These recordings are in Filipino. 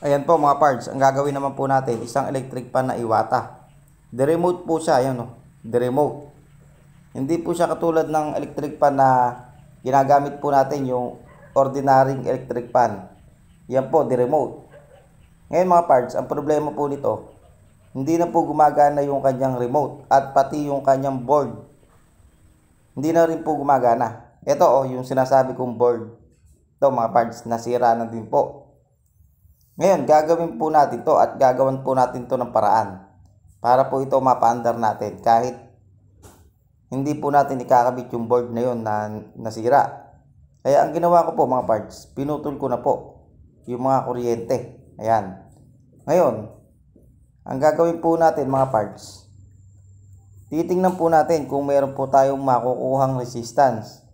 Ayan po mga parts, ang gagawin naman po natin, isang electric pan na iwata. De-remote po siya, ayan o, oh. de-remote. Hindi po siya katulad ng electric pan na ginagamit po natin yung ordinary electric pan. Yan po, de-remote. Ngayon mga parts, ang problema po nito, hindi na po gumagana yung kanyang remote at pati yung kanyang board. Hindi na rin po gumagana. Ito o, oh, yung sinasabi kong board. Ito mga parts, nasira na din po. Ngayon, gagawin po natin to at gagawin po natin to ng paraan para po ito mapaandar natin kahit hindi po natin ikakabit yung board na yon na nasira. Kaya ang ginawa ko po mga parts, pinutol ko na po yung mga kuryente. Ayan. Ngayon, ang gagawin po natin mga parts, titingnan po natin kung meron po tayong makukuhang resistance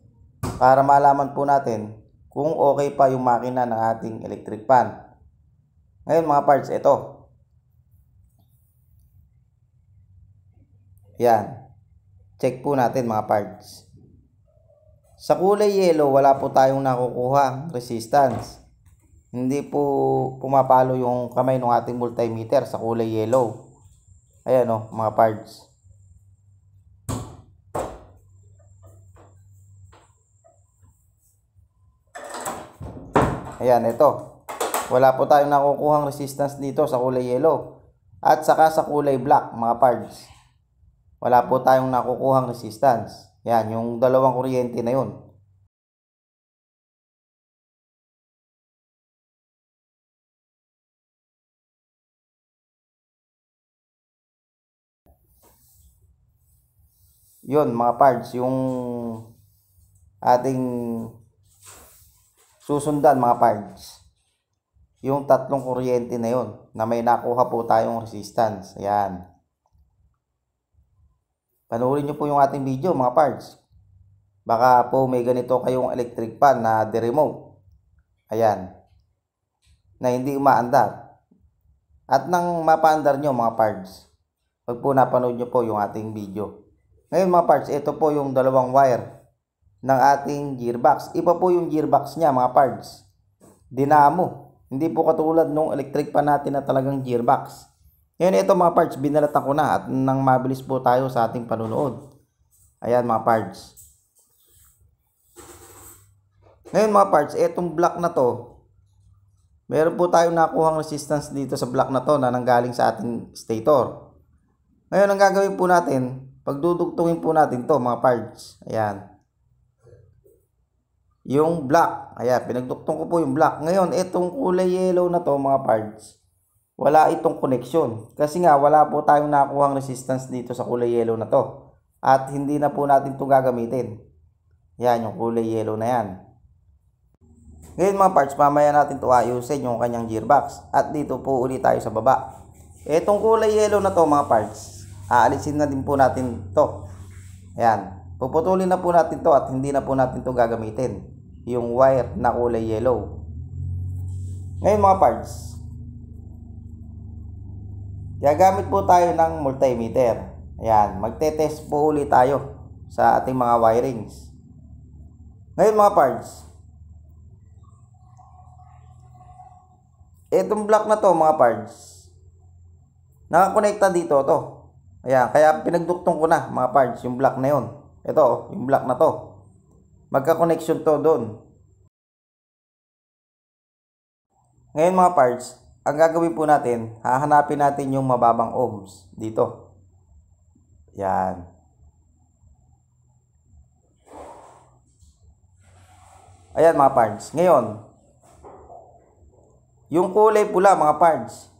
para malaman po natin kung okay pa yung makina ng ating electric fan. Ngayon mga parts, ito. Yan. Check po natin mga parts. Sa kulay yellow, wala po tayong nakukuha resistance. Hindi po pumapalo yung kamay ng ating multimeter sa kulay yellow. Ayan o, oh, mga parts. Ayan, ito. Wala po tayong nakukuhang resistance dito sa kulay yellow. At saka sa kulay black, mga pards. Wala po tayong nakukuhang resistance. Yan, yung dalawang kuryente na yun. Yun, mga parts, yung ating susundan, mga parts yung tatlong kuryente na yon na may nakuha po tayong resistance. Ayan. Panoorin nyo po yung ating video mga parts. Baka po may ganito kayong electric pan na de-remote. Ayan. Na hindi umaandar. At nang mapaandar nyo mga parts, pag po napanood nyo po yung ating video. Ngayon mga parts, ito po yung dalawang wire ng ating gearbox. Iba po yung gearbox niya mga parts. Dinamo. Hindi po katulad nung electric pa natin na talagang gearbox. Ngayon ito mga parts, binalatan ko na at nang mabilis po tayo sa ating panunood. Ayan mga parts. Ngayon mga parts, etong block na to, meron po tayong nakuhang resistance dito sa block na to na nanggaling sa ating stator. Ngayon ang gagawin po natin, pagdudugtungin po natin to mga parts. Ayan yung black. Ayan, pinagduktong ko po yung black. Ngayon, itong kulay yellow na to mga parts, wala itong connection. Kasi nga, wala po tayong nakuhang resistance dito sa kulay yellow na to. At hindi na po natin ito gagamitin. Yan, yung kulay yellow na yan. Ngayon mga parts, mamaya natin ito ayusin yung kanyang gearbox. At dito po ulit tayo sa baba. Itong kulay yellow na to mga parts, aalisin na din po natin to. Ayan. Puputulin na po natin to at hindi na po natin to gagamitin yung wire na kulay yellow. Ngayon mga parts, gagamit po tayo ng multimeter. Ayan, magte-test po uli tayo sa ating mga wirings. Ngayon mga parts, itong block na to mga parts, nakakonekta dito to. Ayan, kaya pinagduktong ko na mga parts, yung block na yon. Ito, oh, yung block na to magka-connection to doon. Ngayon mga parts, ang gagawin po natin, hahanapin natin yung mababang ohms dito. Yan. Ayan mga parts. Ngayon, yung kulay pula mga parts,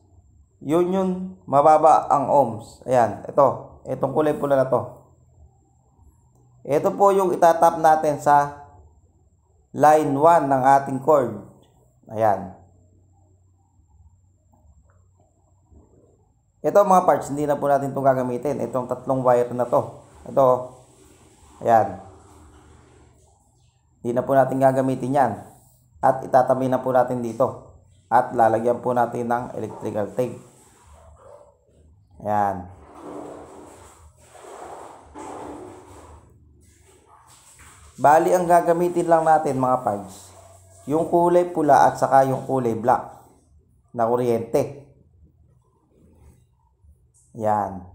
yun yun mababa ang ohms. Ayan, ito. Itong kulay pula na to. Ito po yung itatap natin sa line 1 ng ating chord. Ayan. Ito mga parts, hindi na po natin itong gagamitin. Itong tatlong wire na to. Ito. Ayan. Hindi na po natin gagamitin yan. At itatabi na po natin dito. At lalagyan po natin ng electrical tape. Ayan. Bali, ang gagamitin lang natin mga pags, yung kulay pula at saka yung kulay black na kuryente. Yan.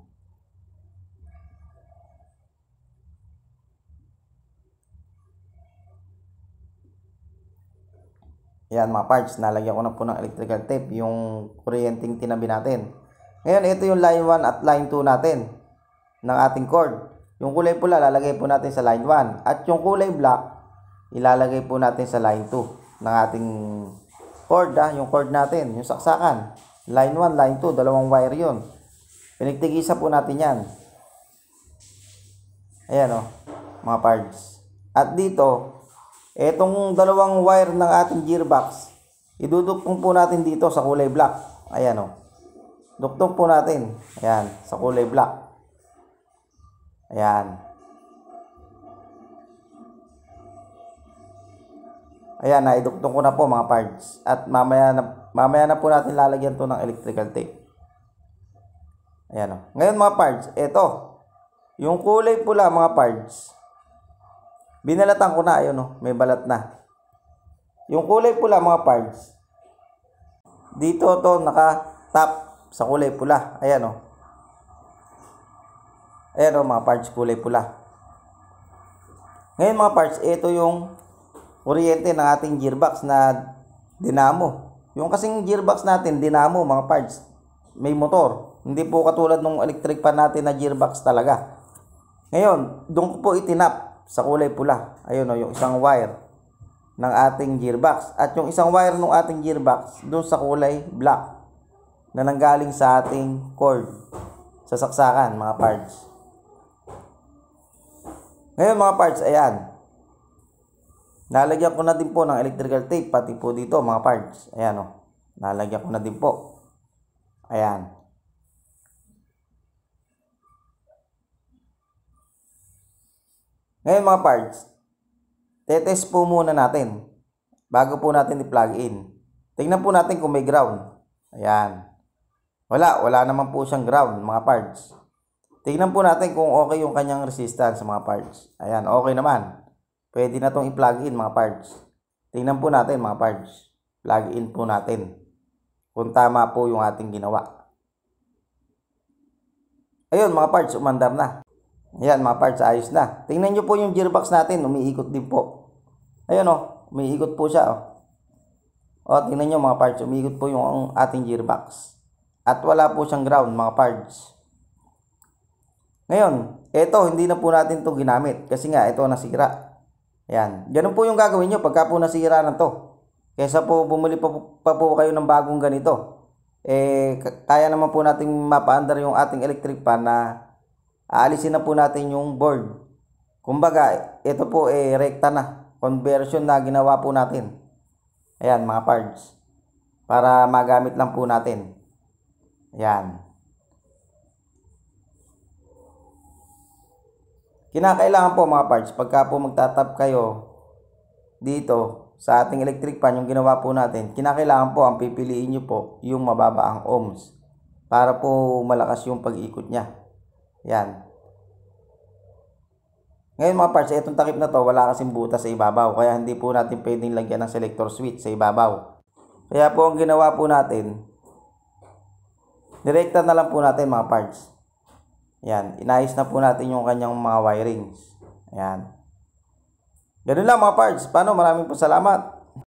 Yan mga parts, nalagyan ko na po ng electrical tape yung kuryenteng tinabi natin. Ngayon, ito yung line 1 at line 2 natin ng ating cord. Yung kulay pula, lalagay po natin sa line 1. At yung kulay black, ilalagay po natin sa line 2 ng ating cord, ah, yung cord natin, yung saksakan. Line 1, line 2, dalawang wire yun. Pinagtigisa po natin yan. Ayan o, oh, mga parts. At dito, etong dalawang wire ng ating gearbox, idudugtong po natin dito sa kulay black. Ayan o. Oh. Duktong po natin. Ayan, sa kulay black. Ayan. Ayan, naidugtong ko na po mga parts. At mamaya na, mamaya na po natin lalagyan to ng electrical tape. Ayan o. Oh. Ngayon mga parts, eto. Yung kulay pula mga parts. Binalatan ko na. Ayun o. Oh. May balat na. Yung kulay pula mga parts. Dito to naka-top sa kulay pula. Ayan o. Oh. Ayan o oh, mga parts kulay pula. Ngayon mga parts, ito yung kuryente ng ating gearbox na dinamo. Yung kasing gearbox natin, dinamo mga parts. May motor. Hindi po katulad nung electric pan natin na gearbox talaga. Ngayon, doon ko po itinap sa kulay pula. Ayun o, oh, yung isang wire ng ating gearbox. At yung isang wire ng ating gearbox, doon sa kulay black na nanggaling sa ating cord sa saksakan mga parts. Ngayon mga parts, ayan. Nalagyan ko na din po ng electrical tape pati po dito mga parts. Ayan o. Oh. Nalagyan ko na din po. Ayan. Ngayon mga parts, tetest po muna natin bago po natin i-plug in. Tingnan po natin kung may ground. Ayan. Wala, wala naman po siyang ground mga parts. Tingnan po natin kung okay yung kanyang resistance sa mga parts. Ayan, okay naman. Pwede na itong i-plug in mga parts. Tingnan po natin mga parts. Plug in po natin. Kung tama po yung ating ginawa. Ayun mga parts, umandar na. Ayan mga parts, ayos na. Tingnan nyo po yung gearbox natin, umiikot din po. Ayun o, oh, umiikot po siya o. Oh. O, oh, tingnan nyo mga parts, umiikot po yung ating gearbox. At wala po siyang ground mga parts. Ngayon, ito hindi na po natin to ginamit kasi nga ito nasira. Ayun. Ganun po yung gagawin niyo pagka po nasira na to. Kesa po bumili pa, po, pa po kayo ng bagong ganito. Eh, kaya naman po nating mapaandar yung ating electric pan na aalisin na po natin yung board. Kumbaga, ito po eh rekta na. Conversion na ginawa po natin. Ayun, mga parts. Para magamit lang po natin. Ayun. Kinakailangan po mga parts, pagka po magtatap kayo dito sa ating electric fan, yung ginawa po natin, kinakailangan po ang pipiliin nyo po yung mababa ang ohms para po malakas yung pag-ikot niya. Yan. Ngayon mga parts, itong takip na to, wala kasing butas sa ibabaw. Kaya hindi po natin pwedeng lagyan ng selector switch sa ibabaw. Kaya po ang ginawa po natin, direkta na lang po natin mga parts. Yan, inayos na po natin yung kanyang mga wirings. Yan. Ganun lang mga parts. Paano? Maraming po salamat.